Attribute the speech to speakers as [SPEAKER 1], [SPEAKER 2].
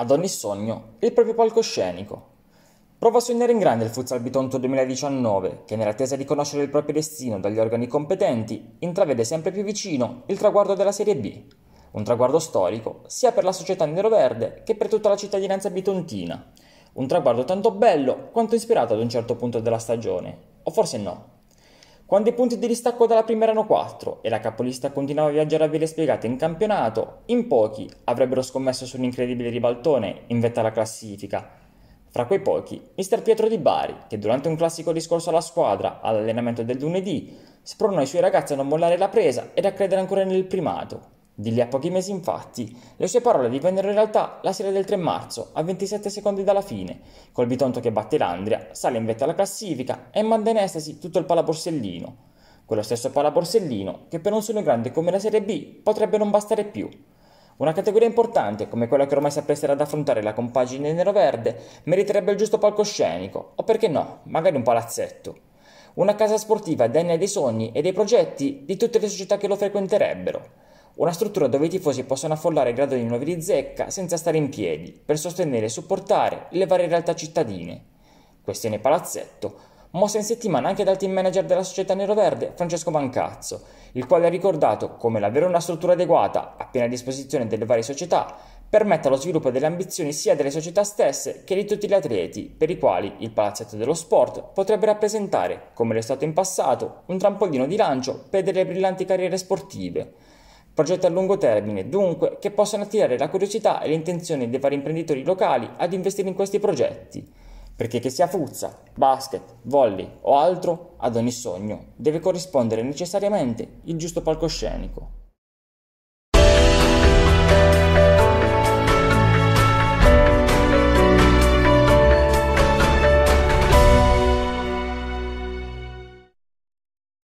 [SPEAKER 1] Ad ogni sogno il proprio palcoscenico. Prova a sognare in grande il Futsal Bitonto 2019, che nell'attesa di conoscere il proprio destino dagli organi competenti, intravede sempre più vicino il traguardo della Serie B. Un traguardo storico sia per la società neroverde che per tutta la cittadinanza bitontina. Un traguardo tanto bello quanto ispirato ad un certo punto della stagione, o forse no. Quando i punti di distacco dalla prima erano 4 e la capolista continuava a viaggiare a vele spiegate in campionato, in pochi avrebbero scommesso su un incredibile ribaltone in vetta alla classifica. Fra quei pochi, Mr. Pietro Di Bari, che durante un classico discorso alla squadra, all'allenamento del lunedì, spronò i suoi ragazzi a non mollare la presa ed a credere ancora nel primato, di lì a pochi mesi, infatti, le sue parole divennero in realtà la sera del 3 marzo, a 27 secondi dalla fine. Col bitonto che batte l'Andria, sale in vetta alla classifica e manda in estasi tutto il palaborsellino. Quello stesso palaborsellino che per un solo grande come la Serie B potrebbe non bastare più. Una categoria importante, come quella che ormai si appresterà ad affrontare la compagine nero-verde, meriterebbe il giusto palcoscenico, o perché no, magari un palazzetto. Una casa sportiva degna dei sogni e dei progetti di tutte le società che lo frequenterebbero una struttura dove i tifosi possono affollare i gradoni nuovi di zecca senza stare in piedi, per sostenere e supportare le varie realtà cittadine. Questione palazzetto, mossa in settimana anche dal team manager della società neroverde Francesco Mancazzo, il quale ha ricordato come l'avere una struttura adeguata, appena a disposizione delle varie società, permetta lo sviluppo delle ambizioni sia delle società stesse che di tutti gli atleti, per i quali il palazzetto dello sport potrebbe rappresentare, come lo è stato in passato, un trampolino di lancio per delle brillanti carriere sportive. Progetti a lungo termine, dunque, che possano attirare la curiosità e l'intenzione dei vari imprenditori locali ad investire in questi progetti. Perché che sia fuzza, basket, volley o altro, ad ogni sogno deve corrispondere necessariamente il giusto palcoscenico.